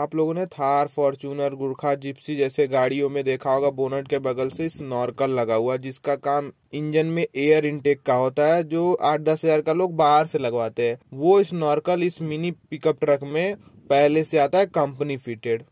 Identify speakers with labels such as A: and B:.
A: आप लोगों ने थार फॉर्चूनर गुरखा जिप्सी जैसे गाड़ियों में देखा होगा बोनट के बगल से स्नॉर्कल लगा हुआ जिसका काम इंजन में एयर इनटेक का होता है जो आठ दस हजार का लोग बाहर से लगवाते हैं वो स्नॉर्कल इस, इस मिनी पिकअप ट्रक में पहले से आता है कंपनी फिटेड